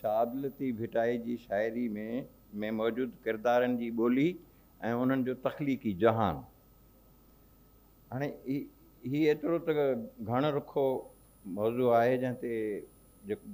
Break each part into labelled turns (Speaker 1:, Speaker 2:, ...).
Speaker 1: شابلتی بھٹائی کی شاعری میں میں موجود کردار کی بولی ان تخلیقی جہان ہاں یہ ایترو گھن رو موضوع ہے جن سے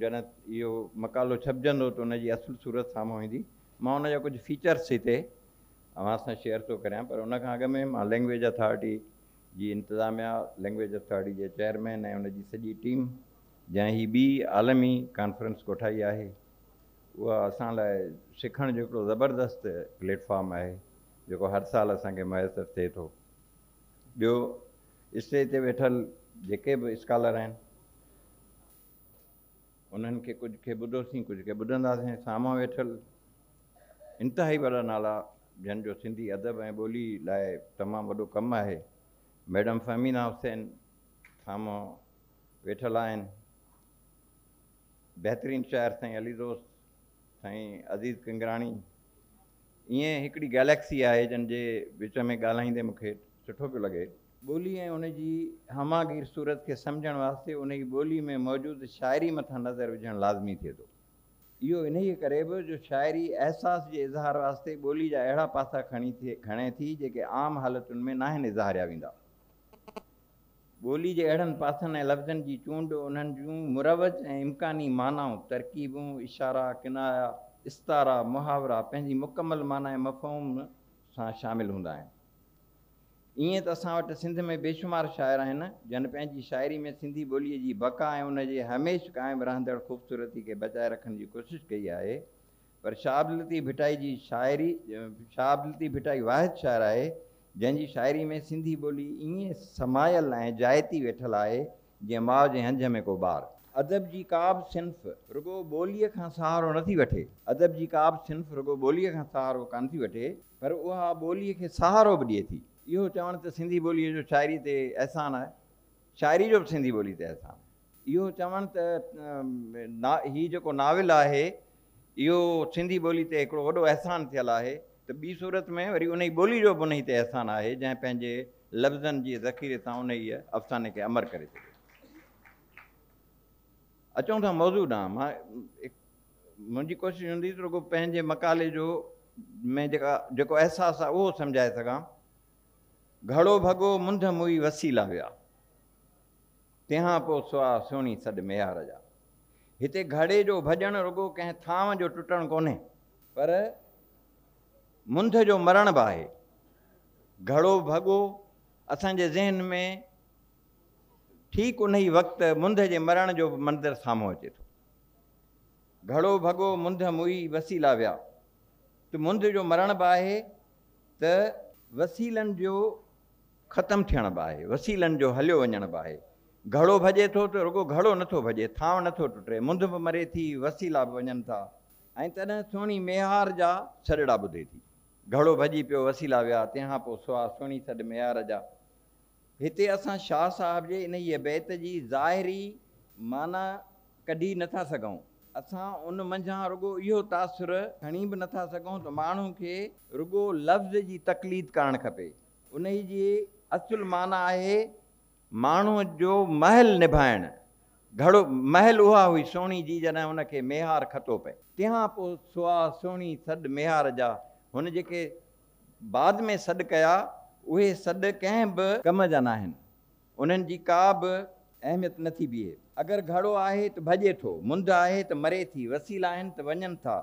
Speaker 1: جن یہ مکالو چھپج تو ان کی اصل صورت ساموں آئی میں انجو کچھ فیچرس اتنے اوسا شیئر تو کریں پر ان کا اگ میں لینگویج اتارٹی انتظامیہ لینگویج اتارٹی چیئرمین ان کی ساری ٹیم जंहिं हीअ ॿी आलमी कॉन्फ्रेंस कोठाई आहे उहे असां लाइ सिखण जो हिकिड़ो ज़बरदस्तु प्लेटफॉर्म आहे जेको हर साल असांखे मयसरु थिए थो ॿियो स्टेज ते वेठल जेके बि स्कॉलर आहिनि उन्हनि खे कुझु खे ॿुधोसीं कुझु खे ॿुधंदासीं साम्हूं वेठल इंतिहा ई वॾा नाला जंहिंजो सिंधी अदब ऐं ॿोली लाइ तमामु वॾो कमु आहे मैडम फ़मीना हुसैन साम्हूं वेठल आहिनि بہترین شاعر سائیں علی دوست سائیں عزیز کنگرانی یہ یہی گیلیکسی ہے جن کے وچ میں گالائی منٹ سٹھو پہ لگے بولی ان کی جی حمایر صورت کے سمجھن واسطے ان کی جی بولی میں موجود شاعری متھا نظر وجن لازمی تھے تو یہ کرے انب جو شاعری احساس کے اظہار واسطے بولی جا اڑا پاسا کھڑے تھی جے آم حالتوں میں نہ اظہاریا وا بولی اڑن پاسن لفظ چن مربز امکانی ماناؤں ترکیب اشارہ کنارا استارا محاورہ مکمل مانا مفہوم سے شامل ہوں یہ تو سم بے شمار شاعر جن پینی شاعری میں سی بولی کی بقا ان کے ہمیشہ قائم رہند خوبصورتی کے بچائے رکھنے کی کوشش کی پر شابلتی بھٹائی کی شاعری شابلتی بٹائی واحد شاعر ہے جن کی شاعری میں سنتھی بولی یہ سمائل ہے جائتی ویٹل ہے جی ماؤں ہنجھ میں کو بار ادب کی کا صنف رگو بولی کا سہارا نہ تھی وٹے ادب کی قاب ص صنف رگو بولی کا سہارا کون تھی وٹے پر وہ بولی کے سہارا بھی دے تھی یہ چیلی شاعری احسان ہے شاعری جو سنی بولی احسان یہ چھ تک ناول ہے یہ سی بے ایک وحسان تھل ہے تو بی سورت میں ویری ان بولی جو بھی انسان ہے جن لفظ ذخیرے تا ان افسانے کے امر کریں اچوں توزو ہاں میری کوشش ہوں کہ روگوانے مکالے جو میں جو احساس آپ سمجھائے سکڑ بگو مند موئی وسیلا ہوا تی ہاں پو سوا سوی سد معیار جا کے گڑے جو بجن رگو کھان جو ٹوٹ کو مند جو مر بھی گڑو بگو اصان کے ذہن میں ٹھیک ان ہی وقت مند کے مر جو مندر سامو اچے تو گڑو بگو مند موئی وسیلا ویا تو مند جو مر بہ تسیل جو ختم تھھن بہت وسیل ہلو ون بہت گڑو بجے تو رکو گھڑو نتھو بجے تھا نتو ٹوٹے مند بھی مرے تھی وسیلا ون تھا سونی میہار جا سرڑا بدے تھی ઘડો ભજી પયો વસીલા વયા તેહાપો સુઆ સોણી સદ મેહારજા હિતે અસા શાહ સાહબ જી ઇને ય બેત જી ઝાહરી માના કડી ન થા સકઉં અસા ઉન મંજા રગો યે તાસર ઘણી ભ ન થા સકઉં તો માણો કે રગો لفظ જી તકલીદ કરણ ખપે ઉને જી અસલ માના હે માણો જો મહેલ નિભાયણ ઘડો મહેલ હોવા હુઈ સોણી જી જના ઉનકે મેહાર ખતો પે તેહાપો સુઆ સોણી સદ મેહારજા हुन जेके बाद में सॾु कया उहे सॾु कंहिं बि कम जा न आहिनि उन्हनि जी का बि अहमियत नथी बीहे अगरि घड़ो आहे त भॼे थो मुंद आहे त मरे थी वसीला आहिनि त वञनि था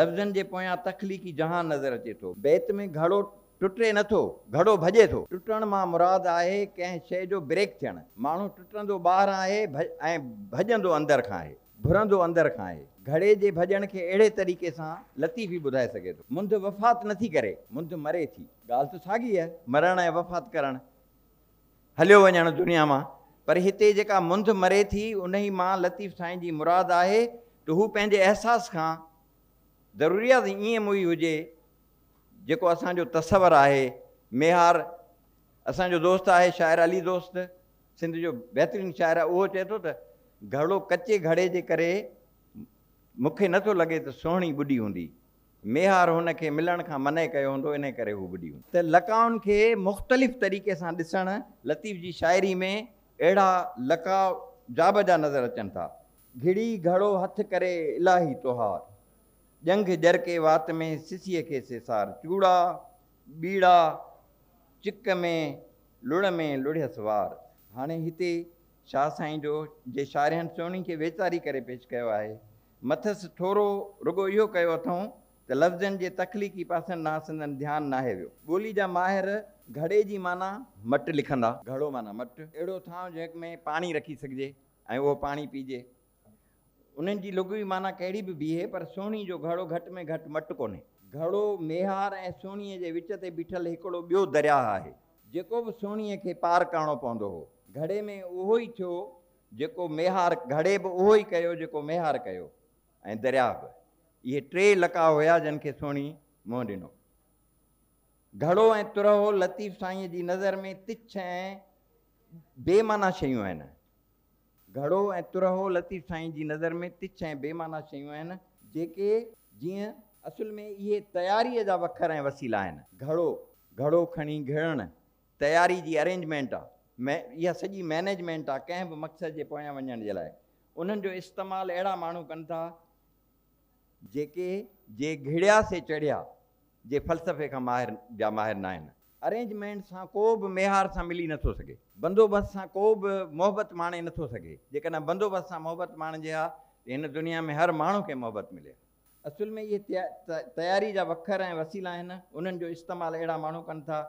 Speaker 1: लफ़्ज़नि जे पोयां तखलीकी जहान नज़र अचे थो बैत में घड़ो टुटे नथो घड़ो भॼे थो टुटण मां मुराद आहे कंहिं शइ जो ब्रेक थियणु माण्हू टुटंदो ॿाहिरि आहे भॼ ऐं भॼंदो अंदरि खां आहे برند اندر کا ہے گڑے کے بجن کے اڑے طریقے سے لطیفی بدھائے سکے تو مند وفات نہ تھی کرے مند مرے تھی گال تو ساگی ہے ہے وفات کرن ہلیو دنیا ماں پر کا مند مرے تھی انہی ماں لطیف سائن جی مراد آئے تو ہو پہنجے احساس کا ضروریات ہو جے جے کو اساں جو تصور آئے ہے اساں جو دوست آئے شاعر علی دوست سندھ جو بہترین شاعر وہ چے تو گڑو کچے گڑے کے مکھی نتھ لگے تو سوہی بڈی ہوں میار ان کے ملنے کا منع کیا ہوں ان کری ہوں لکاؤن کے مختلف طریقے سے لطیف کی شاعری میں اڑا لکاؤ جاب جا نظر اچن تھا گڑی گھڑو ہاتھ کری تہوار جنگ جرکے وات میں سسے کے سیسار چوڑا بیڑا چک میں لڑ میں لڑسوار ہاں یہ शाह साईं जो जे शारनि सोणी खे वेचारी करे पेश कयो आहे मथसि थोरो रुॻो इहो कयो अथऊं त लफ़्ज़नि जे तकलीफ़ी पासनि ना नासनि ध्यानु नाहे वियो ॿोली जा माहिर घड़े जी माना मट लिखंदा घड़ो माना मट अहिड़ो थांव जंहिंमें पाणी रखी सघिजे ऐं उहो पाणी पीजे उन्हनि जी लुगवी माना कहिड़ी बि बीहे पर सोणी जो घड़ो घटि में घटि मट कोन्हे घड़ो मेहार ऐं सोणीअ जे विच ते बीठल हिकिड़ो ॿियो दरिया आहे जेको बि सोणीअ खे पार करणो पवंदो हो گڑے میں اہو میار گڑے بھی اہم میہار کیا دریا بے ٹے لکا ہوا جن کے سونی موہ دین گڑو ترہ لتییف سائی کی نظر میں تچھ بے مان شڑ ترہو لطیف سائی کی نظر میں تچھے بےمانہ شعیع جے جسل میں یہ تیار جا وسیلا گھڑو گڑو کھی گڑ تیاری کی ارینجمنٹ آ می ساری مینجمنٹ آ مقصد کے پیا وجہ انتعمال اڑا مو کا گڑیا سی چڑھیا جلسفے کا ماہر جا ماہر نہ ارینجمنٹ سے کو معیار سے ملی نہ بندوبست کو کو محبت مانے نتو سے جنا بندوبست سے محبت مانجے آن دنیا میں ہر مو محبت ملے اصل میں یہ تیا تیاری جا و استعمال اڑا مو کھا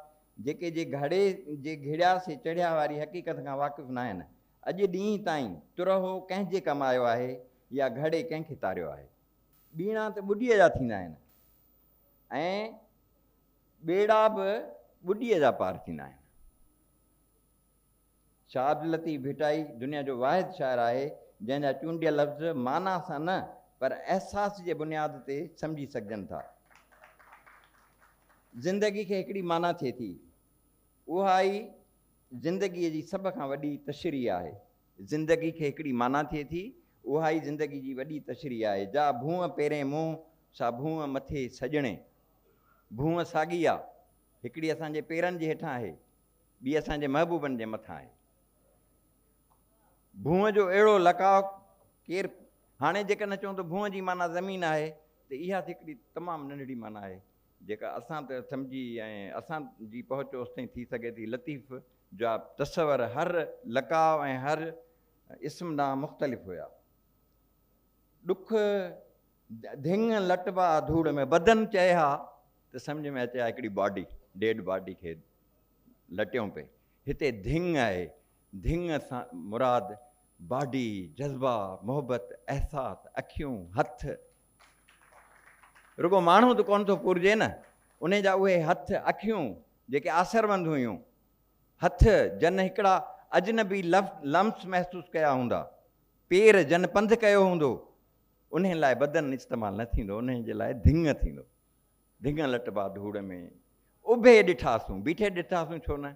Speaker 1: جے جی گڑے ج گڑیا سے چڑھیا والی حقیقت کا واقف نہ اج ڈی تھی ترہو کنجے کمایا ہے یا گڑے کنکھیں تارا ہے بیڑا تو بڑی جا بےڑا بڑی جا پار شابلتی بھٹائی دنیا جو واحد شہر ہے جنہا چونڈ لفظ مانا سا نہ احساس کے بنیاد سے سمجھی سجن تھا زندگی کے مانا تھے تھی وہ زندگی کی جی سب کا وی تشریح ہے زندگی کے مانا تھے تھی وہ زندگی کی جی ودی تشریح ہے جا بو پیرے موہ سا بوں مت سجڑیں بوں ساگی آسان پیرن کے ہٹاں ہے بی اب محبوب کے مت ہے بوں جو اے لکاؤ کھانے جب بوئ مانا زمین ہے تو یہاں تمام ننڈڑی مانا ہے جا اصا تو سمجھی ابھی پہنچتیں تھی سی لطیف جا تصور ہر لکاؤ ہر اسما مختلف ہوا دکھ دھی لٹبا دھوڑ میں بدن چھے آ سمجھ میں اچھا ایک باڈی ڈیڈ باڈی کے لٹوں پہ یہ آئے دھی سے مراد باڈی جذبہ محبت احساس اخب رگو مہنگ تو کون تو پورجے ن ان جا ہوں جے آسرمند ہو جنا اجنبی لفظ لمس محسوس کیا ہوں پیر جن پند ہوں ان لائ بدن استعمال نہ دھو دٹبا دھوڑ میں ابے ڈھٹسوں بیٹھے ڈٹھسوں چھو نہ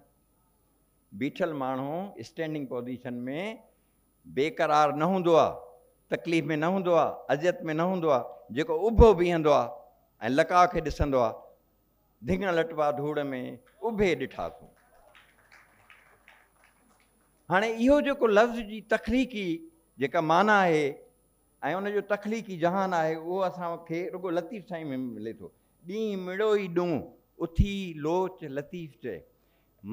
Speaker 1: بیٹھل مہنگ اسٹینڈنگ پوزیشن میں بےقرار نہ ہوں तकलीफ़ में न हूंदो आहे अजत में न हूंदो आहे जेको उभो बीहंदो आहे ऐं लका खे ॾिसंदो आहे धिगण लटवा धूड़ में उभे ॾिठा तूं हाणे इहो जेको लफ़्ज़ जी तखलीक़ी जेका माना आहे ऐं उनजो तखलीक़ी जहान आहे उहो असांखे रुगो लतीफ़ साईं में मिले थो ॾींहुं मिड़ो ई ॾूं उथी लोच लतीफ़ चए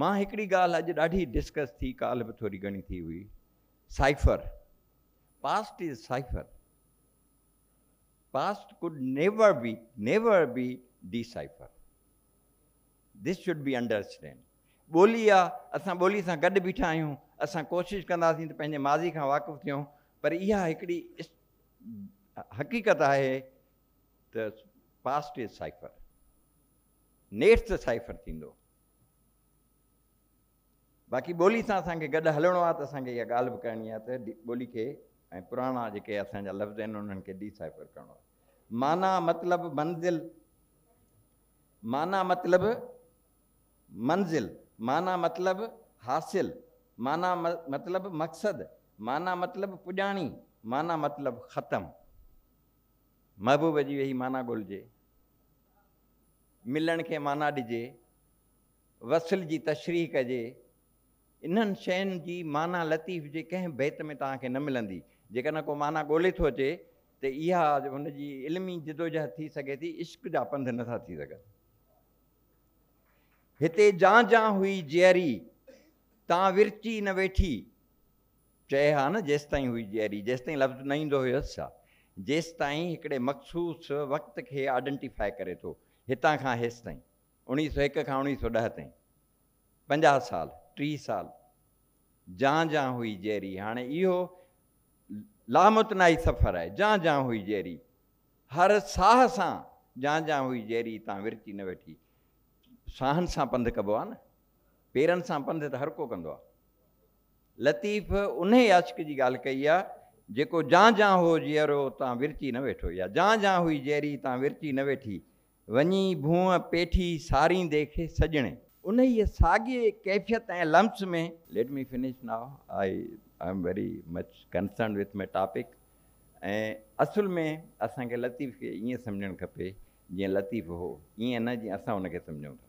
Speaker 1: मां हिकिड़ी ॻाल्हि अॼु ॾाढी डिस्कस थी काल बि थोरी घणी थी हुई cipher past is cipher past could never be never be the cipher this should be understand بولی آسان بولی سا گد بٹھا آپ کوشش کرتا ماضی کا واقف ٹھیک پر یہاں ایکڑی حقیقت ہے past is cipher net cipher باقی بولی گڑھ ہلنو ہے تو یہ گالی ہے بولی کے پرانا اب لفظ ان کے ڈیسائفر کرا مطلب منزل مانا مطلب منزل مانا مطلب حاصل مانا مطلب مقصد مانا مطلب پجانی مانا مطلب ختم محبوب جی وی مانا بولجے ملنے کے مانا ڈی وسل کی تشریح کر مانا لطیف کے کن بہت میں تا مل جی کو مانا گو تج ان کی علمی جدوجہد تھی عشق جا پند نا سات جان جان ہوئی جہری تا ورچی نہ ویٹ چی ہاں نا جیسے ہوئی جیری جس تھی لفظ نہ ہی ہوست مخصوص وقت کے آئیڈنٹفائی تو اسی سو ایک انہی سو دیں پنجا سال ٹیر سال جاں جان ہوئی جیری ہاں یہ لامت نئی سفر ہے جاں جان ہوئی جری ہر ساہ جان جان ہوئی جیری تا ورچی نہ ویٹ ساحن سے پن کب آ پیرن سے پن تو ہر کو لطیف ان عشق کی جی گال کئی آکو جان جان ہوا ورچی نہ ویٹو یا جان جان ہوئی جیری تا ورچی نہ ویٹی ونیں بو پیٹھی ساری دے کے سجڑے انہیں یہ ساگی کیفیت ہیں لمس میں let me finish now I I am very much concern with my topic اصل میں اصل کے لطیف کے یہ سمجھن کھپے جی لطیف ہو یہ نہ جی کے سمجھوں